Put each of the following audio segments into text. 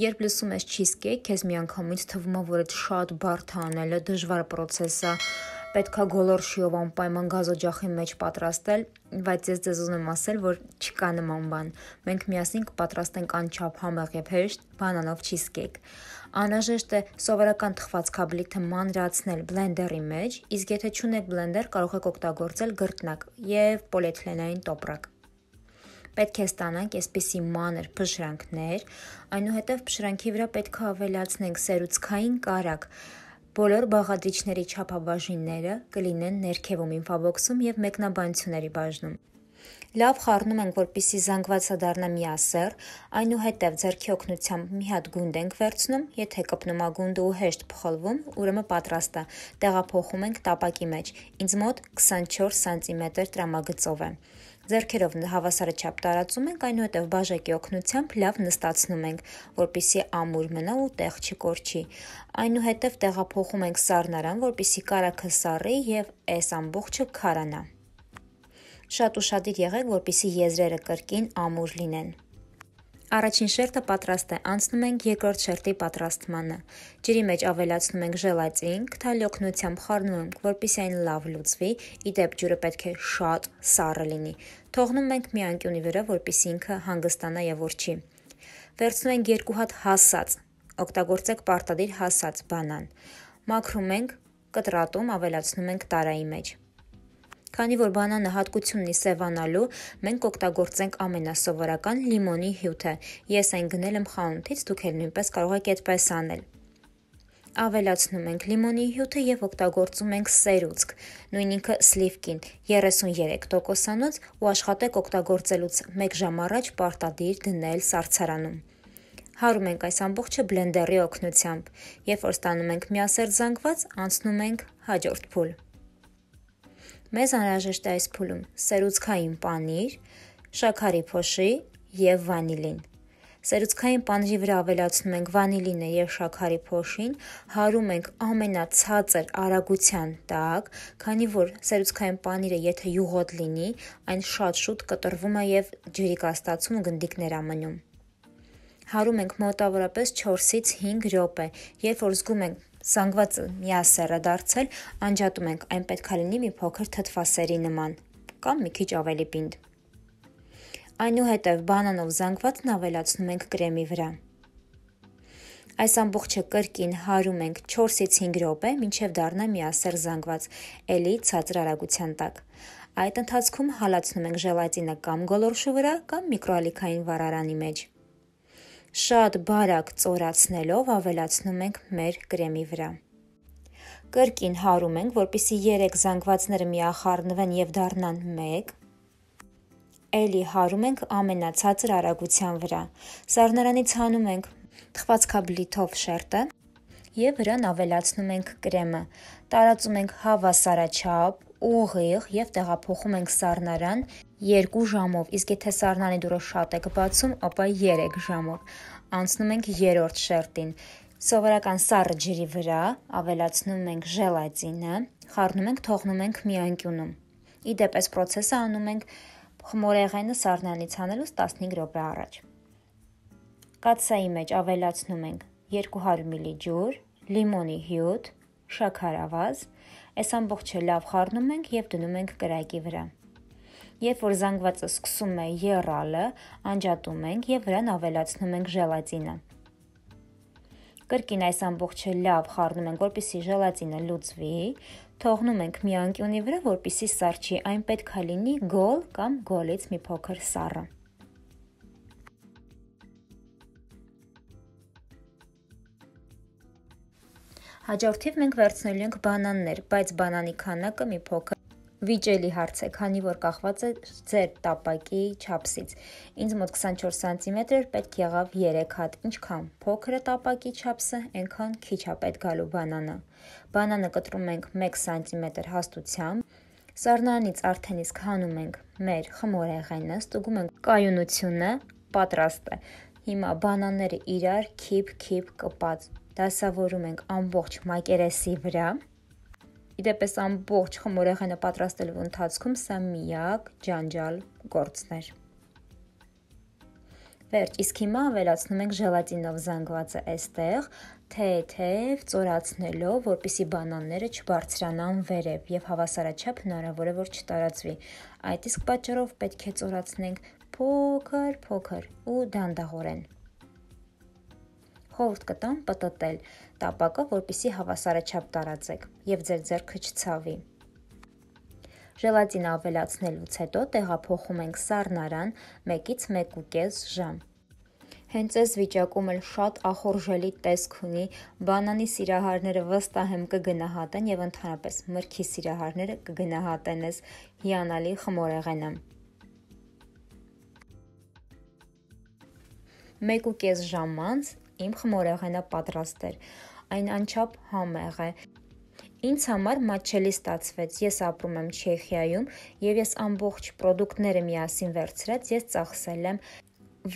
Երբ լսում ես cheesecake, քեզ միանգամից թվում է, որ այդ շատ բարդ է անելը, դժվար process է։ Պետքա գոլորշիով անպայման գազօջախի մեջ պատրաստել, բայց ես ձեզ ուզում եմ ասել, որ չկա նման բան։ Մենք միասին կպատրաստենք անչափ համեղ եւ հեշտ բանանով cheesecake։ Անհրաժեշտ է սովորական թխվածքաբլիթը մանրացնել բլենդերի մեջ, իսկ եթե չունեք բլենդեր, կարող եք օգտագործել գրտնակ եւ պոլիէթիլենային տոպրակ պետք է ստանանք այսպիսի մանր փշրանքներ, այնուհետև փշրանքի վրա պետք է ավելացնենք սերուցքային կարակ, Բոլոր բաղադրիչների չափաբաժինները կլինեն ներքևում ինֆաբոքսում եւ մեկնաբանությունների բաժնում։ Լավ խառնում ենք, որpիսի զանգվածը դառնա միասեռ, այնուհետև ձերքի օգնությամբ մի հատ գունդ ենք վերցնում, եթե կպնում ագունդը ու հեշտ փխլվում, ուրեմն պատրաստ է։ Տեղափոխում ենք տապակի մեջ։ Ինձ մոտ 24 սանտիմետր տրամագծով է։ Ձերքերով հավասարը չափ տարածում ենք, այնուհետև բաժակի օգնությամբ լավ նստացնում ենք, որպիսի ամուր մնա ու տեղ չկորչի։ Այնուհետև տեղափոխում ենք սառնարան, որպիսի կարակը սառի եւ այս ամբողջը քարանա։ Շատ ուրախadir եղեք, որպիսի եզրերը կրկին ամուր լինեն։ Առաջին շերտը պատրաստ է, անցնում ենք երկրորդ շերտի պատրաստմանը։ Ջրի մեջ ավելացնում ենք ժելատին, քթալի օգնությամբ խառնում ենք, որպեսզի այն լավ լուծվի։ Իդեպ ջուրը պետք է շատ սառը լինի։ Թողնում ենք մի անկյունի վրա, որպեսզի ինքը հանգստանա եւ ուռչի։ Վերցնում ենք երկու հատ հասած։ Օգտագործեք պարտադիր հասած բանան։ Մաքրում ենք, կտրատում, ավելացնում ենք տարայի մեջ։ Քանի որ բանանը հատկություն ունի սևանալու, մենք կօգտագործենք ամենասովորական լիմոնի հյութը։ Ես այն գնել եմ խանութից, դուք էլ նույնպես կարող եք այդպես անել ավելացնում ենք լիմոնի հյութը եւ օգտագործում ենք սերուցք, նույն ինքը սլիվկին 33%-անոց ու աշխատեք օգտագործելուց 1 ժամ առաջ պարտադիր դնել սառցարանում։ Հարում ենք այս ամբողջը բլենդերի օգնությամբ, երբ որ ստանում ենք միասերտ զանգված, անցնում ենք հաջորդ փուլ։ Մեզ անհրաժեշտ է այս փուլում սերուցքային պանիր, շաքարի փոշի եւ վանիլին։ Սերուցքային պանիրի վրա ավելացնում ենք վանիլինը եւ շաքարի փոշին, հարում ենք ամենացածր արագության տակ, քանի որ սերուցքային պանիրը եթե յուղոտ լինի, այն շատ շուտ կտրվում է եւ ջրիկաստացում գնդիկներ ամնում։ Հարում ենք մոտավորապես 4-ից 5 րոպե, երբ որ զգում ենք զանգվածը միասեռը դարձել, անջատում ենք, այն պետք է լինի մի փոքր թթվասերի նման կամ մի քիչ ավելի պինդ։ Այնուհետև բանանով զանգվածն ավելացնում ենք կրեմի վրա։ Այս ամբողջը կրկին հարում ենք 4-ից 5 րոպե, մինչև դառնա միասեռ զանգված, ելի ցածր արագության տակ։ Այդ ընթացքում հալացնում ենք ժելատինը կամ գոլորշու վրա, կամ միկրոալիքային վառարանի մեջ շատ բարակ ծորացնելով ավելացնում ենք մեր կրեմի վրա։ Կրկին հարում ենք, որպիսի 3 զանգվածները միախառնվեն եւ դառնան 1։ Էլի հարում ենք ամենացածր արագության վրա։ Սառնարանից հանում ենք թխվածքաբլիթով շերտը եւ վրան ավելացնում ենք կրեմը։ Տարածում ենք հավասարաչափ ուղիղ եւ տեղափոխում ենք սառնարան 2 ժամով, իսկ եթե սառնանի դուռը շատ եք բացում, ապա 3 ժամով։ Անցնում ենք 3-րդ շերտին։ Սովորական սառը ջրի վրա ավելացնում ենք ժելատինը, խառնում ենք, թողնում ենք մի անկյունում։ Իդեպ այս process-ը անում ենք խմորեղենը սառնանից հանելուց 15 րոպե առաջ։ Կաթսայի մեջ ավելացնում ենք 200 մլ ջուր, լիմոնի հյութ, շաքարավազ, այս ամբողջը լավ խառնում ենք եւ դնում ենք կրակի վրա։ Երբ որ զանգվածը սկսում է եռալը, անջատում ենք եւ վրան ավելացնում ենք ժելատինը։ Կրկին այս ամբողջը լավ խառնում ենք, որպեսզի ժելատինը լուծվի, թողնում ենք մի անկյունի վրա, որպեսզի սառչի, այն պետք է լինի գոլ կամ գոլից մի փոքր սառը։ Հաջորդիվ մենք վերցնելու ենք բանաններ, բայց բանանի քանակը մի փոքր վիճելի հարց է, քանի որ կախված է ձեր տապակի չափսից։ Ինձ մոտ 24 սանտիմետր պետք եղավ 3 հատ։ Ինչքան փոքր է տապակի չափսը, այնքան քիչ է պետք գալու բանանը։ Բանանը կտրում ենք 1 սանտիմետր հաստությամբ։ Սառնարանից արդեն իսկ հանում ենք մեր խմորեղենը, ստուգում ենք կայունությունը, պատրաստ է։ Հիմա բանանները իրար քիփ-քիփ կպած դասավորում ենք ամբողջ մակերեսի վրա։ Իդեպս ամբողջ խմորեղենը պատրաստելու ընթացքում սա միակ ջանջալ գործն էր։ Վերջ, իսկ հիմա ավելացնում ենք ժելատինով զանգվածը այստեղ, թեթև ծորացնելով, որպիսի բանանները չբարձրանան վերև եւ հավասարաչափ հնարավոր է որ չտարածվի։ Այդ իսկ պատճառով պետք է ծորացնենք փոքր, փոքր ու դանդաղորեն։ Խորտ կտամ պտտել տապակը, որպիսի հավասարաչափ տարածեք եւ ձեր ձեռքը չցավի։ ձեր Ժելատինը ավելացնելուց հետո տեղափոխում ենք սառնարան 1-ից 1.5 ժամ։ Հենց այս վիճակում էլ շատ ախորժելի տեսք ունի։ Բանանի սիրահարները վստահ եմ կգնահատեն եւ ընդհանրապես մրգի սիրահարները կգնահատեն այս հիանալի խմորեղենը։ 1.5 ժամ անց իմ խմորեղենը պատրաստ էր։ Այն անչափ համեղ է։ Ինձ համար մատչելի ստացվեց։ Ես ապրում եմ Չեխիայում եւ ես ամբողջ product-ները միասին վերցրած ես ծախսել եմ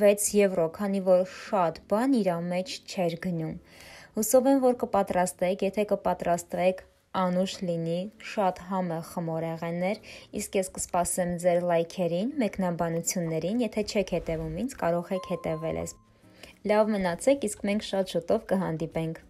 6 եվրո, քանի որ շատ բան իր մեջ չէր գնում։ Հուսով եմ, որ կպատրաստեք, եթե կպատրաստվեք, անուշ լինի, շատ համ է խմորեղեններ, իսկ ես կսպասեմ ձեր լայքերին, մեկնաբանություններին, եթե չեք հետևում ինձ, կարող եք հետևել ես։ Լավ մնացեք, իսկ մենք շատ շուտով կհանդիպենք։